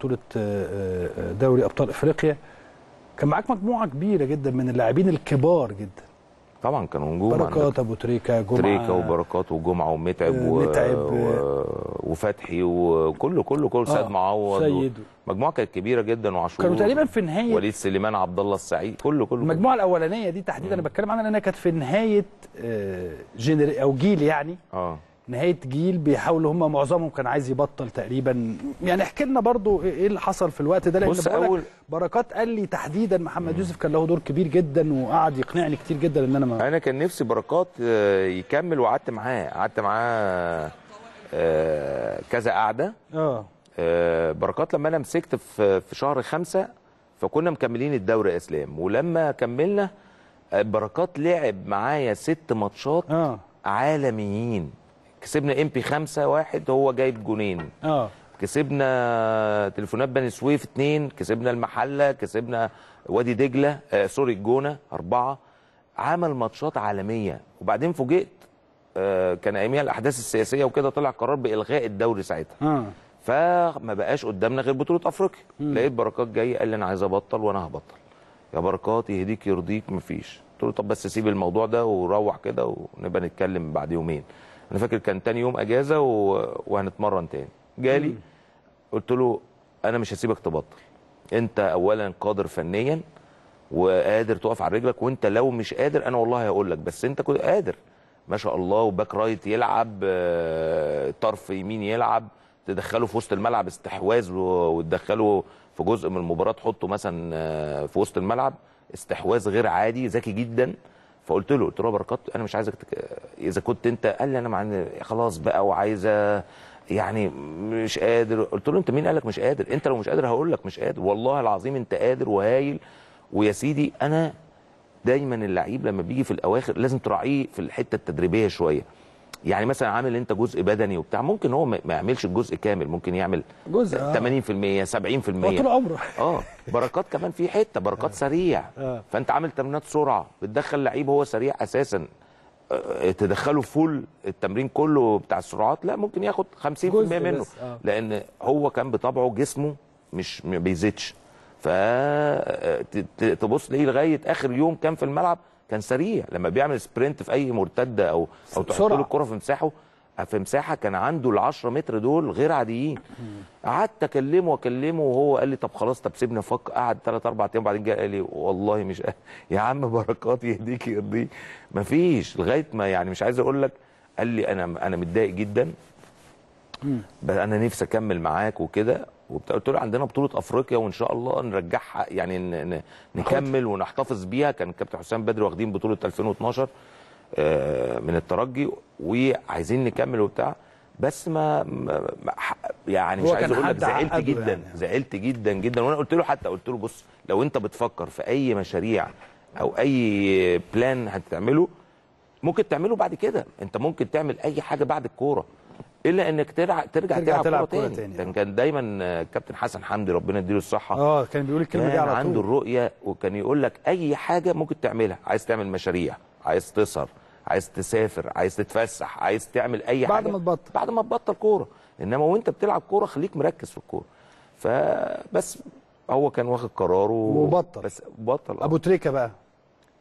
بطوله آه، آه، دوري ابطال افريقيا كان معاك مجموعه كبيره جدا من اللاعبين الكبار جدا طبعا كانوا نجوم بركات ابو تريكه جمعه تريكه وبركات وجمعه ومتعب, متعب و... وفتحي وكله كله كله سيد آه معوض سيد و... مجموعه كانت كبيره جدا وعاشور كانوا تقريبا في نهايه وليد سليمان عبد الله السعيد كله كله المجموعه الاولانيه دي تحديدا انا بتكلم عنها لانها كانت في نهايه آه، جينر او جيل يعني اه نهايه جيل بيحاولوا هم معظمهم كان عايز يبطل تقريبا يعني احكي لنا برضو ايه, إيه اللي حصل في الوقت ده لان أول... بركات قال لي تحديدا محمد يوسف كان له دور كبير جدا وقعد يقنعني كتير جدا ان انا ما... انا كان نفسي بركات آه، يكمل وقعدت معاه قعدت معاه آه، كذا قعده آه. اه بركات لما انا مسكت في في شهر خمسة فكنا مكملين الدوري اسلام ولما كملنا بركات لعب معايا ست ماتشات آه. عالميين كسبنا بي 5 1 هو جايب جونين اه كسبنا تليفونات بني سويف 2 كسبنا المحله كسبنا وادي دجله آه سوري الجونه 4 عمل ماتشات عالميه وبعدين فوجئت آه كان اياميها الاحداث السياسيه وكده طلع قرار بالغاء الدوري ساعتها آه. فما بقاش قدامنا غير بطوله افريقيا لقيت بركات جاي قال لي انا عايز ابطل وانا هبطل يا بركات يهديك يرضيك مفيش قلت له طب بس سيب الموضوع ده وروح كده ونبقى نتكلم بعد يومين انا فاكر كان تاني يوم اجازه و... وهنتمرن تاني جالي قلت له انا مش هسيبك تبطل انت اولا قادر فنيا وقادر تقف على رجلك وانت لو مش قادر انا والله هقول لك بس انت كنت قادر ما شاء الله وباك رايت يلعب آه، طرف يمين يلعب تدخله في وسط الملعب استحواذ وتدخله في جزء من المباراه تحطه مثلا آه، في وسط الملعب استحواذ غير عادي ذكي جدا فقلت له قلت له بركات انا مش عايزك تك... اذا كنت انت قال لي انا مع خلاص بقى وعايزه يعني مش قادر قلت له انت مين قالك مش قادر انت لو مش قادر هقول لك مش قادر والله العظيم انت قادر وهايل ويا سيدي انا دايما اللعيب لما بيجي في الاواخر لازم تراعيه في الحته التدريبيه شويه يعني مثلا عامل انت جزء بدني وبتاع ممكن هو ما يعملش الجزء كامل ممكن يعمل جزء 80% آه. 70% طول عمره اه بركات كمان في حته بركات آه. سريع آه. فانت عامل تمرينات سرعه بتدخل لعيب هو سريع اساسا تدخله فول التمرين كله بتاع السرعات لا ممكن ياخد 50% منه لان هو كان بطبعه جسمه مش ما بيزيدش فتبص ليه لغايه اخر يوم كان في الملعب كان سريع لما بيعمل سبرنت في اي مرتده او او تحط له الكره في مساحه في مساحه كان عنده ال 10 متر دول غير عاديين قعدت اكلمه واكلمه وهو قال لي طب خلاص طب سيبني افك قعد ثلاث اربع ايام وبعدين جه قال لي والله مش يا عم بركات يهديك يرضيك مفيش لغايه ما يعني مش عايز اقول لك قال لي انا انا متضايق جدا بس انا نفسي اكمل معاك وكده وقلت قلت له عندنا بطوله افريقيا وان شاء الله نرجعها يعني نكمل ونحتفظ بيها كان كابتن حسام بدري واخدين بطوله 2012 آه، من الترجي وعايزين نكمل وبتاع بس ما يعني مش عايز اقول لك زعلت جدا يعني. زعلت جدا جدا وانا قلت له حتى قلت له بص لو انت بتفكر في اي مشاريع او اي بلان هتعمله ممكن تعمله بعد كده انت ممكن تعمل اي حاجه بعد الكوره الا انك ترجع ترجع, ترجع تلعب كوره تاني, تاني. كان, كان دايما الكابتن آه، حسن حمدي ربنا يديله الصحه اه كان بيقول الكلمه دي على طول عنده الرؤيه وكان يقول لك اي حاجه ممكن تعملها عايز تعمل مشاريع عايز تسهر عايز تسافر عايز تتفسح عايز تعمل اي بعد حاجه بعد ما تبطل بعد ما تبطل كوره انما وانت بتلعب كوره خليك مركز في الكوره فبس هو كان واخد قراره وبطل بس بطل ابو تريكه بقى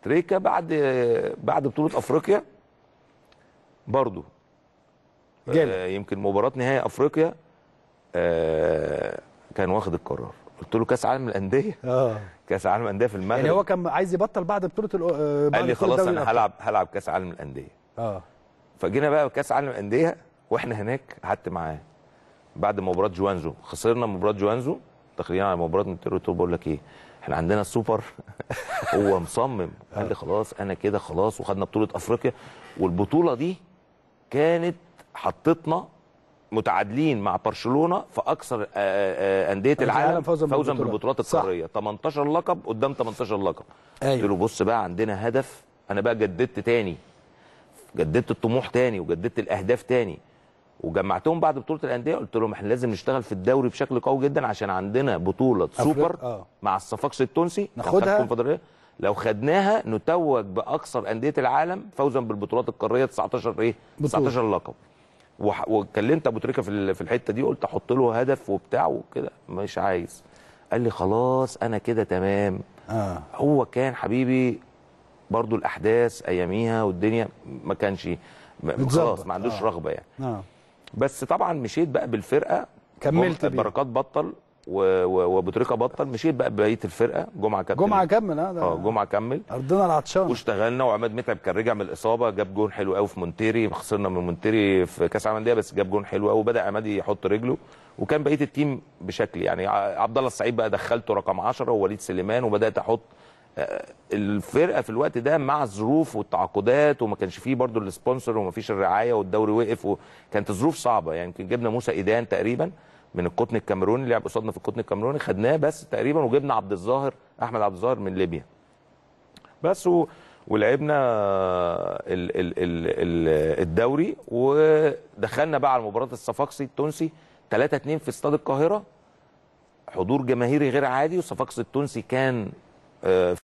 تريكه بعد آه، بعد بطوله افريقيا برضه جامد. آه، يمكن مباراه نهائي افريقيا آه، كان واخد القرار قلت له كاس عالم الانديه اه كاس عالم الانديه في المغرب يعني هو كان عايز يبطل بعد بطوله آه، قال لي خلاص انا هلعب هلعب كاس عالم الانديه اه فجينا بقى كاس عالم الانديه واحنا هناك قعدت معاه بعد مباراه جوانزو خسرنا مباراه جوانزو داخلين على مباراه تو بقول لك ايه احنا عندنا السوبر هو مصمم قال لي خلاص انا كده خلاص وخدنا بطوله افريقيا والبطوله دي كانت حطتنا متعادلين مع برشلونه في اكثر آه، آه، آه، انديه العالم فوزا, فوزا بالبطولات القاريه 18 لقب قدام 18 لقب أيوه. قلت له بص بقى عندنا هدف انا بقى جددت تاني جددت الطموح تاني وجددت الاهداف تاني وجمعتهم بعد بطوله الانديه قلت لهم احنا لازم نشتغل في الدوري بشكل قوي جدا عشان عندنا بطوله أفريق. سوبر آه. مع الصفاقس التونسي ناخدها لو خدناها نتوج باكثر انديه العالم فوزا بالبطولات القاريه 19 ايه 19 لقب وكلمت ابو تريكه في في الحته دي قلت احط له هدف وبتاع وكده مش عايز قال لي خلاص انا كده تمام آه. هو كان حبيبي برضو الاحداث اياميها والدنيا ما كانش خلاص ما عندوش آه. رغبه يعني آه. بس طبعا مشيت بقى بالفرقه كملت بركات بطل وبطريقه بطل مشيت بقى بقيه الفرقه جمعه كمل جمعه كمل اه اه جمعه كمل ارضنا العطشان واشتغلنا وعماد متعب كان رجع من الاصابه جاب جون حلو قوي في مونتيري خسرنا من مونتيري في كاس العالم للانديه بس جاب جون حلو قوي وبدا عماد يحط رجله وكان بقيه التيم بشكل يعني عبد الله السعيد بقى دخلته رقم 10 ووليد سليمان وبدات احط آه، الفرقه في الوقت ده مع الظروف والتعاقدات وما كانش فيه برضو السبونسر وما فيش الرعايه والدوري وقف وكانت ظروف صعبه يعني جبنا موسى ايدان تقريبا من القطن الكاميروني لعب قصادنا في القطن الكاميروني خدناه بس تقريبا وجبنا عبد الظاهر احمد عبد الظاهر من ليبيا بس و... ولعبنا ال... ال... ال... ال... الدوري ودخلنا بقى على مباراه الصفاقسي التونسي 3 2 في استاد القاهره حضور جماهيري غير عادي والصفاقسي التونسي كان آه،